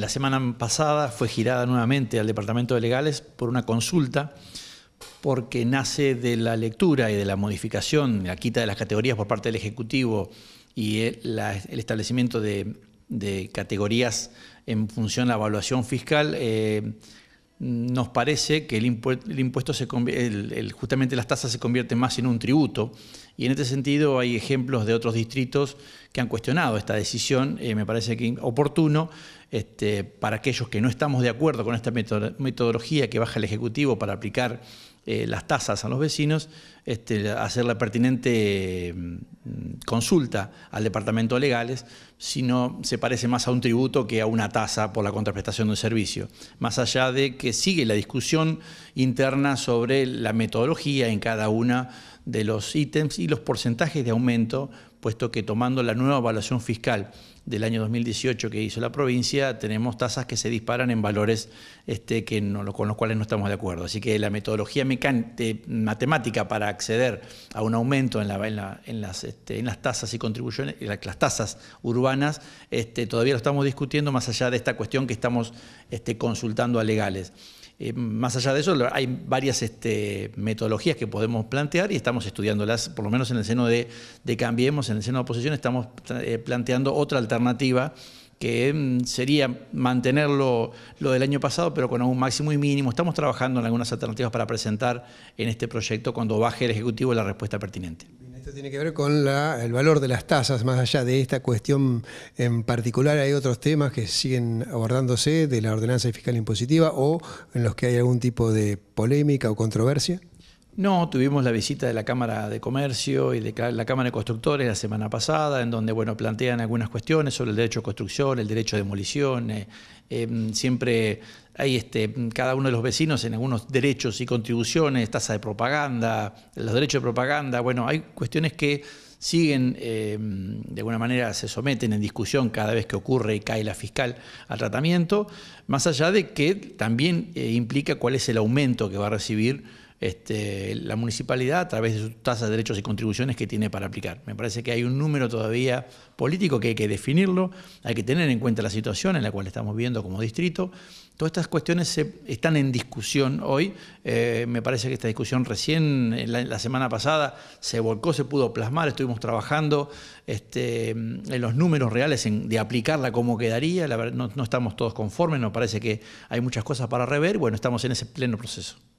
la semana pasada fue girada nuevamente al Departamento de Legales por una consulta porque nace de la lectura y de la modificación, la quita de las categorías por parte del Ejecutivo y el, establecimiento de, categorías en función a la evaluación fiscal, eh, nos parece que el, impuesto, se justamente las tasas se convierten más en un tributo y en este sentido hay ejemplos de otros distritos que han cuestionado esta decisión, eh, me parece que oportuno, este, para aquellos que no estamos de acuerdo con esta metodología que baja el Ejecutivo para aplicar eh, las tasas a los vecinos, este, hacer la pertinente mm, consulta al Departamento de Legales, si no se parece más a un tributo que a una tasa por la contraprestación de un servicio, más allá de que sigue la discusión interna sobre la metodología en cada una de los ítems y los porcentajes de aumento puesto que tomando la nueva evaluación fiscal del año 2018 que hizo la provincia, tenemos tasas que se disparan en valores este, que con los cuales no estamos de acuerdo. Así que la metodología matemática para acceder a un aumento en, este, las, tasas y contribuciones, las tasas urbanas, este, todavía lo estamos discutiendo más allá de esta cuestión que estamos este, consultando a legales. Eh, más allá de eso, hay varias metodologías que podemos plantear y estamos estudiándolas, por lo menos en el seno de, de Cambiemos, en el seno de la oposición estamos eh, planteando otra alternativa que mm, sería mantenerlo lo, del año pasado, pero con un máximo y mínimo. Estamos trabajando en algunas alternativas para presentar en este proyecto cuando baje el Ejecutivo la respuesta pertinente. Esto tiene que ver con el valor de las tasas, más allá de esta cuestión en particular, hay otros temas que siguen abordándose de la ordenanza fiscal impositiva o en los que hay algún tipo de polémica o controversia. No, tuvimos la visita de la Cámara de Comercio y de la Cámara de Constructores la semana pasada, en donde bueno, plantean algunas cuestiones sobre el derecho a construcción, el derecho a demolición. Eh, em, siempre hay este, cada uno de los vecinos en algunos derechos y contribuciones, tasa de propaganda, los derechos de propaganda. Bueno, hay cuestiones que siguen, em, de alguna manera se someten en discusión cada vez que ocurre y cae la fiscal al tratamiento, más allá de que también eh, implica cuál es el aumento que va a recibir este, la municipalidad a través de sus tasas de derechos y contribuciones que tiene para aplicar. Me parece que hay un número todavía político que hay que definirlo, hay que tener en cuenta la situación en la cual estamos viviendo como distrito. Todas estas cuestiones se, están en discusión hoy. Eh, me parece que esta discusión recién, eh, la, semana pasada, se volcó, se pudo plasmar, estuvimos trabajando este, mm, en los números reales de aplicarla como quedaría. no estamos todos conformes, nos parece que hay muchas cosas para rever. Bueno, estamos en ese pleno proceso.